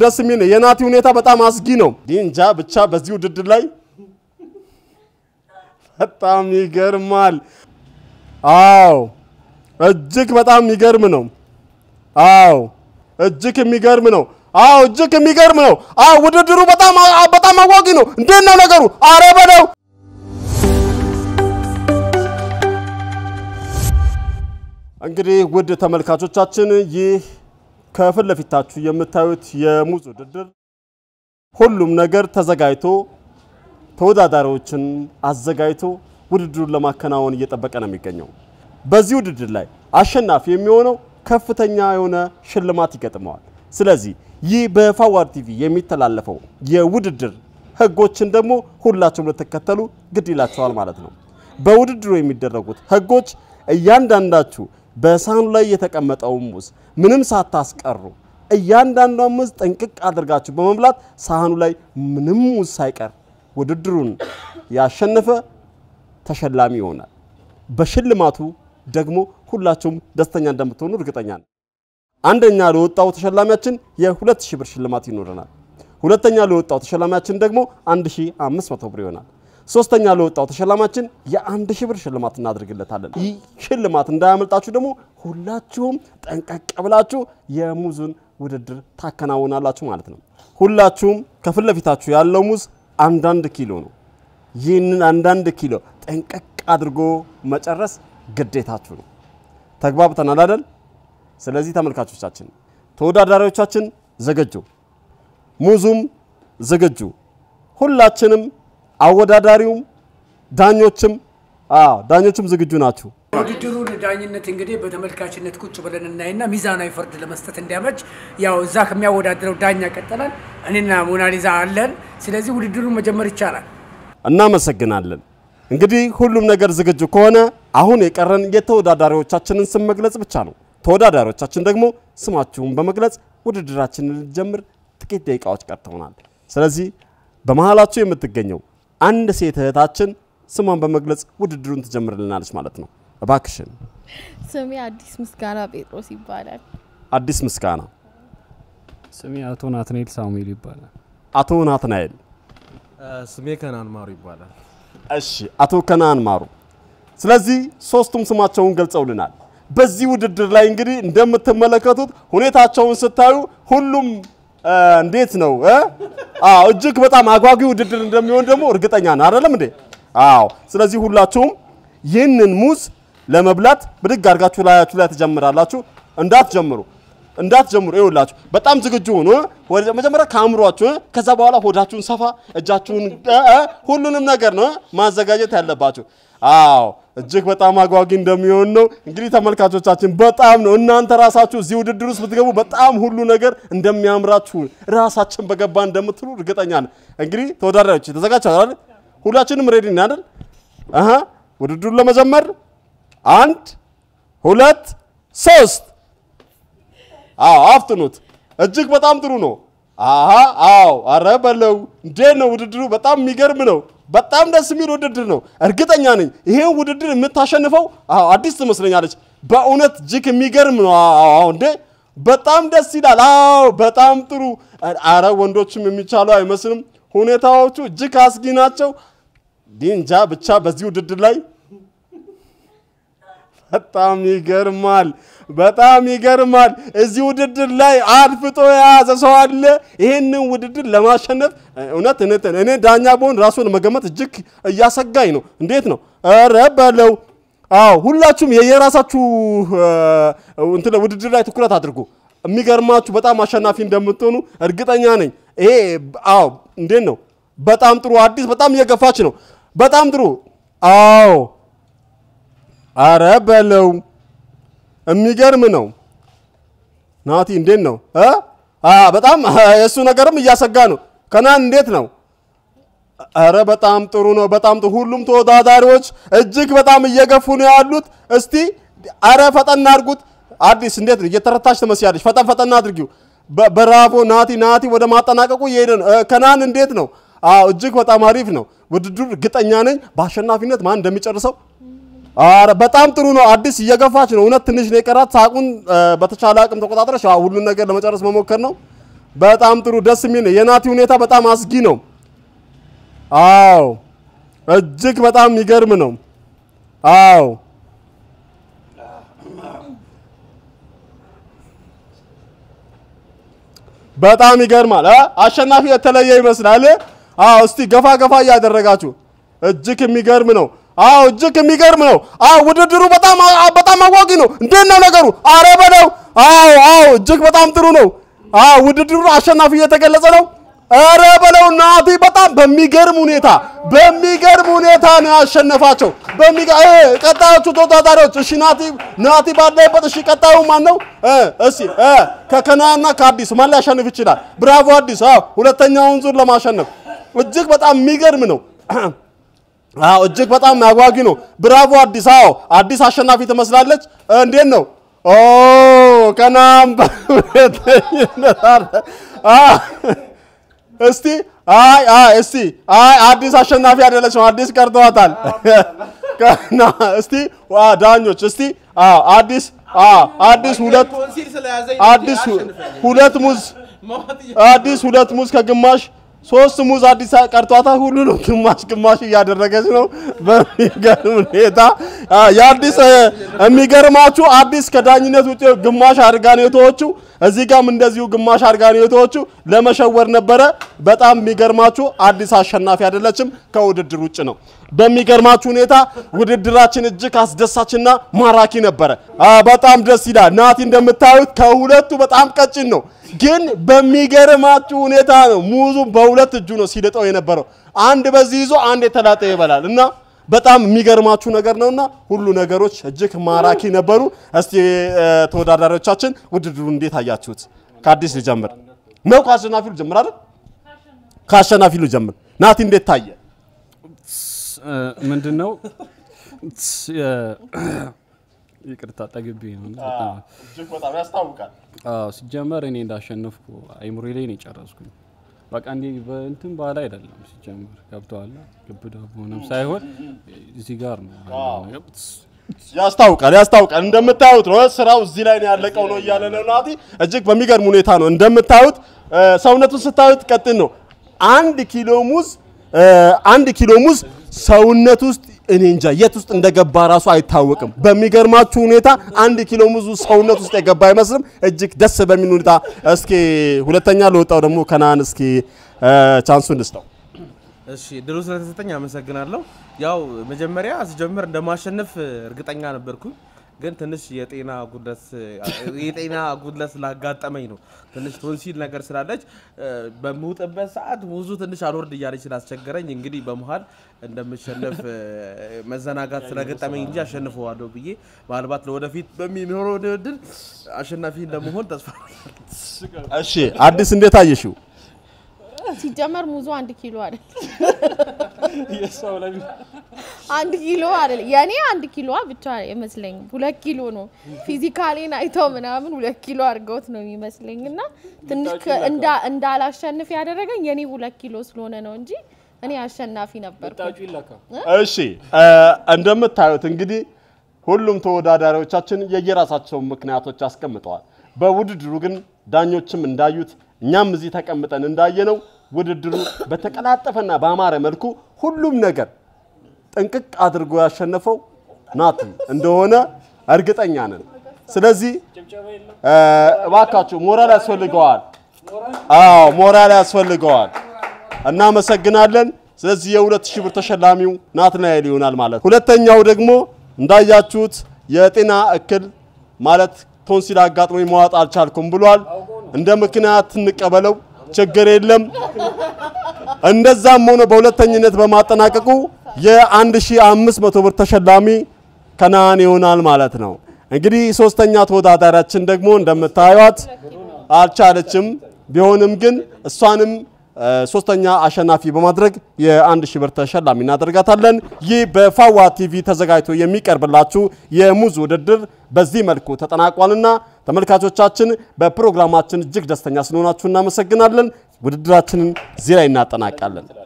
ደስ የሚል የናቲ ሁኔታ በጣም አስጊ ነው። እንጃ ብቻ በዚህ ውድድር ላይ በጣም ይገርማል። አዎ እጅግ በጣም የሚገርም ነው። አዎ እጅግ የሚገርም ነው። አዎ እጅግ የሚገርም ነው። አዎ ውድድሩ በጣም በጣም አዋጊ ነው። እንዴት ነው ነገሩ? አረ በለው እንግዲህ ውድ ተመልካቾቻችን ይህ ከፊት ለፊታችሁ የምታዩት የሙዝ ውድድር ሁሉም ነገር ተዘጋጅቶ ተወዳዳሪዎችን አዘጋጅቶ ውድድሩን ለማከናወን እየጠበቀ ነው የሚገኘው። በዚህ ውድድር ላይ አሸናፊ የሚሆነው ከፍተኛ የሆነ ሽልማት ይገጥመዋል። ስለዚህ ይህ በፋዋር ቲቪ የሚተላለፈው የውድድር ህጎችን ደግሞ ሁላችሁም ልትከተሉ ግድ ይላችኋል ማለት ነው። በውድድሩ የሚደረጉት ህጎች እያንዳንዳችሁ በሳህኑ ላይ የተቀመጠውን ሙዝ ምንም ሳታስቀሩ እያንዳንዷን ሙዝ ጥንቅቅ አድርጋችሁ በመብላት ሳህኑ ላይ ምንም ሙዝ ሳይቀር ውድድሩን ያሸነፈ ተሸላሚ ይሆናል። በሽልማቱ ደግሞ ሁላችሁም ደስተኛ እንደምትሆኑ እርግጠኛ ነው። አንደኛ ለወጣው ተሸላሚያችን የሁለት 2000 ብር ሽልማት ይኖረናል። ሁለተኛ ለወጣው ተሸላሚያችን ደግሞ 1500 ብር ይሆናል። ሶስተኛ ለወጣው ተሸላማችን የአንድ ሺህ ብር ሽልማት እናደርግለታለን። ይህ ሽልማት እንዳያመልጣችሁ ደግሞ ሁላችሁም ጠንቀቅ ብላችሁ የሙዙን ውድድር ታከናውናላችሁ ማለት ነው። ሁላችሁም ከፊት ለፊታችሁ ያለው ሙዝ አንዳንድ ኪሎ ነው። ይህንን አንዳንድ ኪሎ ጠንቀቅ አድርጎ መጨረስ ግዴታችሁ ነው። ተግባብተናል አይደል? ስለዚህ ተመልካቾቻችን፣ ተወዳዳሪዎቻችን ዝግጁ፣ ሙዙም ዝግጁ፣ ሁላችንም አወዳዳሪውም ዳኞችም ዳኞችም ዝግጁ ናቸው። ውድድሩን ዳኝነት እንግዲህ በተመልካችነት ቁጭ ብለን እናይና ሚዛናዊ ፍርድ ለመስጠት እንዲያመች ያው እዛ ከሚያወዳድረው ዳኛ ቀጠለን፣ እኔና ሞናሊዛ አለን። ስለዚህ ውድድሩን መጀመር ይቻላል። እናመሰግናለን። እንግዲህ ሁሉም ነገር ዝግጁ ከሆነ አሁን የቀረን የተወዳዳሪዎቻችንን ስም መግለጽ ብቻ ነው። ተወዳዳሪዎቻችን ደግሞ ስማችሁን በመግለጽ ውድድራችንን ልንጀምር ጥቂት ደቂቃዎች ቀርተውናል። ስለዚህ በመሀላችሁ የምትገኘው አንድ ሴት እህታችን ስሟን በመግለጽ ውድድሩን ትጀምርልናለች ማለት ነው። እባክሽን። ስሜ አዲስ ምስጋና ጴጥሮስ ይባላል። አዲስ ምስጋና። ስሜ አቶ ናትናኤል ሳሙኤል ይባላል። አቶ ናትናኤል። ስሜ ከናን ማሩ ይባላል። እሺ፣ አቶ ከናን ማሩ። ስለዚህ ሶስቱም ስማቸውን ገልጸውልናል። በዚህ ውድድር ላይ እንግዲህ እንደምትመለከቱት ሁኔታቸውን ስታዩ ሁሉም እንዴት ነው? አዎ እጅግ በጣም አጓጊ ውድድር እንደሚሆን ደግሞ እርግጠኛ ነን አይደለም እንዴ? አዎ። ስለዚህ ሁላችሁም ይህንን ሙዝ ለመብላት ብድግ አድርጋችሁ ላያችሁ ላይ ትጀምራላችሁ። እንዳትጀምሩ እንዳትጀምሩ ይኸውላችሁ፣ በጣም ዝግጁ ሆኖ መጀመሪያ ከአእምሯችሁ፣ ከዛ በኋላ ሆዳችሁን ሰፋ፣ እጃችሁን፣ ሁሉንም ነገር ነው ማዘጋጀት ያለባችሁ። አዎ እጅግ በጣም አጓጊ እንደሚሆን ነው። እንግዲህ ተመልካቾቻችን በጣም ነው እናንተ ራሳችሁ እዚህ ውድድር ውስጥ ብትገቡ በጣም ሁሉ ነገር እንደሚያምራችሁ ራሳችን በገባ እንደምትሉ እርግጠኛ ነን። እንግዲህ ተወዳዳሪዎች ተዘጋጅተዋል። ሁላችንም ሬዲ ነን አይደል? አሃ ውድድሩን ለመጀመር አንድ ሁለት ሶስት። አዎ አፍጥኑት። እጅግ በጣም ጥሩ ነው። አሃ አዎ፣ አረ በለው። እንዴት ነው ውድድሩ? በጣም የሚገርም ነው። በጣም ደስ የሚል ውድድር ነው። እርግጠኛ ነኝ ይሄን ውድድር የምታሸንፈው አዲስ ትመስለኛለች። በእውነት እጅግ የሚገርም ነው። አዎ እንዴ በጣም ደስ ይላል። አዎ በጣም ጥሩ። አረ ወንዶችም የሚቻሉ አይመስልም። ሁኔታዎቹ እጅግ አስጊ ናቸው። ዲንጃ ብቻ በዚህ ውድድር ላይ በጣም ይገርማል። በጣም ይገርማል። እዚህ ውድድር ላይ አድፍጦ የያዘ ሰው አለ። ይህንን ውድድር ለማሸነፍ እውነት እንትን እኔ ዳኛ በሆን ራሱን መገመት እጅግ እያሰጋኝ ነው። እንዴት ነው? ኧረ በለው። አዎ ሁላችሁም የየራሳችሁ እንትን ውድድር ላይ ትኩረት አድርጉ። የሚገርማችሁ በጣም አሸናፊ እንደምትሆኑ እርግጠኛ ነኝ። ይሄ አዎ፣ እንዴት ነው? በጣም ጥሩ አዲስ በጣም እየገፋች ነው። በጣም ጥሩ አዎ አረ በለው የሚገርም ነው። ናቲ እንዴት ነው? በጣም የእሱ ነገርም እያሰጋ ነው። ከናን እንዴት ነው? አረ በጣም ጥሩ ነው። በጣም ሁሉም ተወዳዳሪዎች እጅግ በጣም እየገፉ ነው ያሉት። እስቲ አረ ፈጠን አድርጉት። አዲስ እንዴት ነው? እየተረታች ትመስያለች። ፈጠን ፈጠን አድርጊው። በራቦ ናቲ ናቲ ወደ ማጠናቀቁ እየሄደ ነው። ከናን እንዴት ነው? አዎ እጅግ በጣም አሪፍ ነው ውድድሩ። እርግጠኛ ነኝ በአሸናፊነት ማን እንደሚጨርሰው አረ በጣም ጥሩ ነው። አዲስ እየገፋች ነው። እውነት ትንሽ ነው የቀራት። ሳቁን በተቻለ አቅም ተቆጣጥረሽ ሁሉን ነገር ለመጨረስ መሞከር ነው። በጣም ጥሩ ደስ የሚል ነው። የናቲ ሁኔታ በጣም አስጊ ነው። አዎ እጅግ በጣም የሚገርም ነው። አዎ በጣም ይገርማል። አሸናፊ የተለየ ይመስላል። አዎ እስቲ ገፋ ገፋ እያደረጋችሁ እጅግ የሚገርም ነው። አዎ እጅግ የሚገርም ነው። አዎ ውድድሩ በጣም በጣም አጓጊ ነው። እንዴት ነው ነገሩ? አረ በለው። አዎ አዎ እጅግ በጣም ጥሩ ነው። አዎ ውድድሩ አሸናፊ እየተገለጸ ነው። አረ በለው ናቲ፣ በጣም በሚገርም ሁኔታ በሚገርም ሁኔታ ነው ያሸነፋቸው። ቀጣዮቹ ተወዳዳሪዎች እሺ፣ ናቲ ናቲ ባለበት እሺ፣ ቀጣዩ ማን ነው? እሺ ከከናና ከአዲስ ማን ሊያሸንፍ ይችላል? ብራቮ አዲስ፣ ሁለተኛውን ዙር ለማሸነፍ እጅግ በጣም የሚገርም ነው። አዎ እጅግ በጣም አጓጊ ነው። ብራቮ አዲስ! አዎ አዲስ አሸናፊ ትመስላለች። እንዴት ነው? ኦ ከናም እስቲ አይ አይ እስቲ አይ አዲስ አሸናፊ አይደለች ነው። አዲስ ቀርተዋታል። ከና እስቲ ዋ ዳኞች እስቲ አዎ አዲስ አዎ አዲስ ሁለት አዲስ ሁለት ሙዝ አዲስ ሁለት ሙዝ ከግማሽ ሶስት ሙዝ አዲስ ሁሉ ነው ግማሽ ግማሽ እያደረገች ነው በሚገርም ሁኔታ። የአዲስ የሚገርማችሁ አዲስ ከዳኝነት ውጪ ግማሽ አድርጋ እዚህ ጋም እንደዚሁ ግማሽ አድርጋ ለመሸወር ነበረ። በጣም የሚገርማችሁ አዲስ አሸናፊ አይደለችም፣ ከውድድር ውጭ ነው። በሚገርማችሁ ሁኔታ ውድድራችን እጅግ አስደሳችና ማራኪ ነበረ። በጣም ደስ ይላል። ናቲ እንደምታዩት ከሁለቱ በጣም ቀጭን ነው። ግን በሚገርማችሁ ሁኔታ ነው ሙዙ በሁለት እጁ ነው ሲልጠው የነበረው። አንድ በዚህ ይዞ አንድ የተላጠ ይበላል እና በጣም የሚገርማችሁ ነገር ነውና ሁሉ ነገሮች እጅግ ማራኪ ነበሩ። እስቲ ተወዳዳሪዎቻችን ውድድሩ እንዴት አያችሁት? ከአዲስ ልጀምር ነው ከአሸናፊ ልጀምር አይደል? ከአሸናፊ ልጀምር። ናቲ እንዴት ታየ? ምንድን ነው ይቅርታ ጠግቤ ነው። እጅግ በጣም ያስታውቃል። ሲጀመር እኔ እንዳሸነፍኩ አይምሮ ላይ ነው የጨረስኩኝ። በቃ እንዲ በእንትን ባህል አይደለም ሲጀመር ገብተዋል። ግብዳ በሆነም ሳይሆን እዚህ ጋር ነው ያስታውቃል ያስታውቃል። እንደምታዩት ነው ስራው እዚህ ላይ ነው ያለቀው ነው እያለ ነው ናቲ። እጅግ በሚገርም ሁኔታ ነው እንደምታዩት፣ ሰውነቱን ስታዩት ቀጥን ነው። አንድ ኪሎ ሙዝ አንድ ኪሎ ሙዝ ሰውነት ውስጥ እኔ እንጃ የት ውስጥ እንደገባ ራሱ አይታወቅም። በሚገርማችሁ ሁኔታ አንድ ኪሎ ሙዙ ሰውነት ውስጥ የገባ አይመስልም። እጅግ ደስ በሚል ሁኔታ እስኪ ሁለተኛ ለወጣው ደግሞ ከናን እስኪ ቻንሱን ልስጠው። እሺ ድሉ ስለተሰጠኝ አመሰግናለሁ። ያው መጀመሪያ ሲጀምር እንደማሸነፍ እርግጠኛ ነበርኩኝ። ግን ትንሽ የጤና ጉድለት የጤና ጉድለት ስላጋጠመኝ ነው። ትንሽ ቶንሲል ነገር ስላለች በምውጥበት ሰዓት ብዙ ትንሽ አልወርድ እያለች ስላስቸገረኝ እንግዲህ በመሀል እንደምሸነፍ መዘናጋት ስለገጠመኝ እንጂ አሸንፈዋለሁ ብዬ ምናልባት ለወደፊት በሚኖረው ድል አሸናፊ እንደመሆን ተስፋ። እሺ አዲስ እንዴት አየሽው? ሲጀመር ሙዙ አንድ ኪሎ አይደል? አንድ ኪሎ አይደል? የኔ አንድ ኪሎ ብቻ ይመስለኝ ሁለት ኪሎ ነው። ፊዚካሌን አይተው ምናምን ሁለት ኪሎ አድርገውት ነው የሚመስለኝ እና ትንሽ እንዳላሸንፍ ያደረገኝ የኔ ሁለት ኪሎ ስለሆነ ነው እንጂ እኔ አሸናፊ ነበርኩ። እሺ እንደምታዩት እንግዲህ ሁሉም ተወዳዳሪዎቻችን የየራሳቸውን ምክንያቶች አስቀምጠዋል። በውድድሩ ግን ዳኞችም እንዳዩት እኛም እዚህ ተቀምጠን እንዳየነው ውድድሩ በተቀላጠፈና በአማረ መልኩ ሁሉም ነገር ጥንቅቅ አድርጎ ያሸነፈው ናቱ እንደሆነ እርግጠኛ ነን። ስለዚህ እባካችሁ ሞራል ያስፈልገዋል። አዎ ሞራል ያስፈልገዋል። እናመሰግናለን። ስለዚህ የሁለት ሺህ ብር ተሸላሚው ናትናኤል ይሆናል ማለት። ሁለተኛው ደግሞ እንዳያችሁት የጤና እክል ማለት ቶንሲል አጋጥሞኝ መዋጥ አልቻልኩም ብሏል። እንደ ምክንያት እንቀበለው። ችግር የለም። እንደዛም ሆኖ በሁለተኝነት በማጠናቀቁ የ1500 ብር ተሸላሚ ከነአን ይሆናል ማለት ነው። እንግዲህ ሶስተኛ ተወዳዳሪያችን ደግሞ እንደምታዩት አልቻለችም። ቢሆንም ግን እሷንም ሶስተኛ አሸናፊ በማድረግ የአንድ ሺህ ብር ተሸላሚ እናደርጋታለን። ይህ በፋዋ ቲቪ ተዘጋጅቶ የሚቀርብላችሁ የሙዝ ውድድር በዚህ መልኩ ተጠናቋልና ተመልካቾቻችን በፕሮግራማችን እጅግ ደስተኛ ስለሆናችሁ እናመሰግናለን። ውድድራችንን እዚህ ላይ እናጠናቃለን።